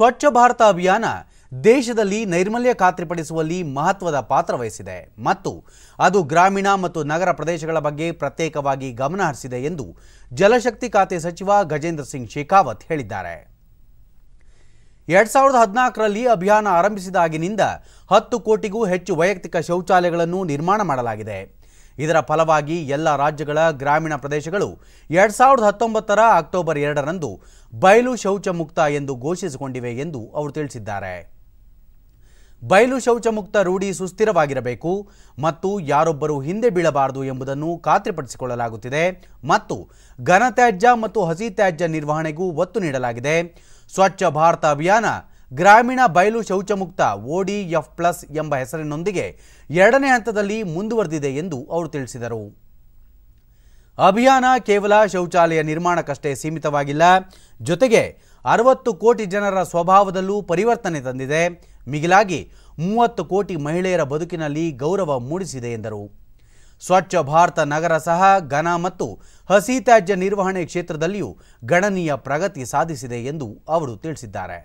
ಸ್ವಚ್ಛ ಭಾರತ ಅಭಿಯಾನ ದೇಶದಲ್ಲಿ ನೈರ್ಮಲ್ಯ ಖಾತ್ರಿಪಡಿಸುವಲ್ಲಿ ಮಹತ್ವದ ಪಾತ್ರ ವಹಿಸಿದೆ ಮತ್ತು ಅದು ಗ್ರಾಮೀಣ ಮತ್ತು ನಗರ ಪ್ರದೇಶಗಳ ಬಗ್ಗೆ ಪ್ರತ್ಯೇಕವಾಗಿ ಗಮನಹರಿಸಿದೆ ಎಂದು ಜಲಶಕ್ತಿ ಖಾತೆ ಸಚಿವ ಗಜೇಂದ್ರ ಸಿಂಗ್ ಶೇಖಾವತ್ ಹೇಳಿದ್ದಾರೆ ಎರಡ್ ಸಾವಿರದ ಹದಿನಾಲ್ಕರಲ್ಲಿ ಅಭಿಯಾನ ಆರಂಭಿಸಿದಾಗಿನಿಂದ ಹತ್ತು ಕೋಟಿಗೂ ಹೆಚ್ಚು ವೈಯಕ್ತಿಕ ಶೌಚಾಲಯಗಳನ್ನು ನಿರ್ಮಾಣ ಮಾಡಲಾಗಿದೆ ಇದರ ಫಲವಾಗಿ ಎಲ್ಲ ರಾಜ್ಯಗಳ ಗ್ರಾಮೀಣ ಪ್ರದೇಶಗಳು ಎರಡ್ ಸಾವಿರದ ಹತ್ತೊಂಬತ್ತರ ಅಕ್ಟೋಬರ್ ಎರಡರಂದು ಬಯಲು ಶೌಚ ಮುಕ್ತ ಎಂದು ಘೋಷಿಸಿಕೊಂಡಿವೆ ಎಂದು ಅವರು ತಿಳಿಸಿದ್ದಾರೆ ಬಯಲು ಶೌಚ ಮುಕ್ತ ರೂಢಿ ಸುಸ್ಥಿರವಾಗಿರಬೇಕು ಮತ್ತು ಯಾರೊಬ್ಬರು ಹಿಂದೆ ಬೀಳಬಾರದು ಎಂಬುದನ್ನು ಖಾತ್ರಿಪಡಿಸಿಕೊಳ್ಳಲಾಗುತ್ತಿದೆ ಮತ್ತು ಘನತ್ಯಾಜ್ಯ ಮತ್ತು ಹಸಿ ತ್ಯಾಜ್ಯ ನಿರ್ವಹಣೆಗೂ ಒತ್ತು ನೀಡಲಾಗಿದೆ ಸ್ವಚ್ಛ ಭಾರತ ಅಭಿಯಾನ ಗ್ರಾಮೀಣ ಬಯಲು ಶೌಚಮುಕ್ತ ಓಡಿಎಫ್ ಪ್ಲಸ್ ಎಂಬ ಹೆಸರಿನೊಂದಿಗೆ ಎರಡನೇ ಹಂತದಲ್ಲಿ ಮುಂದುವರೆದಿದೆ ಎಂದು ಅವರು ತಿಳಿಸಿದರು ಅಭಿಯಾನ ಕೇವಲ ಶೌಚಾಲಯ ನಿರ್ಮಾಣಕ್ಕಷ್ಟೇ ಸೀಮಿತವಾಗಿಲ್ಲ ಜೊತೆಗೆ ಅರವತ್ತು ಕೋಟಿ ಜನರ ಸ್ವಭಾವದಲ್ಲೂ ಪರಿವರ್ತನೆ ತಂದಿದೆ ಮಿಗಿಲಾಗಿ ಮೂವತ್ತು ಕೋಟಿ ಮಹಿಳೆಯರ ಬದುಕಿನಲ್ಲಿ ಗೌರವ ಮೂಡಿಸಿದೆ ಎಂದರು ಸ್ವಚ್ಛ ಭಾರತ ನಗರ ಸಹ ಘನ ಮತ್ತು ಹಸಿ ತ್ಯಾಜ್ಯ ನಿರ್ವಹಣೆ ಕ್ಷೇತ್ರದಲ್ಲಿಯೂ ಗಣನೀಯ ಪ್ರಗತಿ ಸಾಧಿಸಿದೆ ಎಂದು ಅವರು ತಿಳಿಸಿದ್ದಾರೆ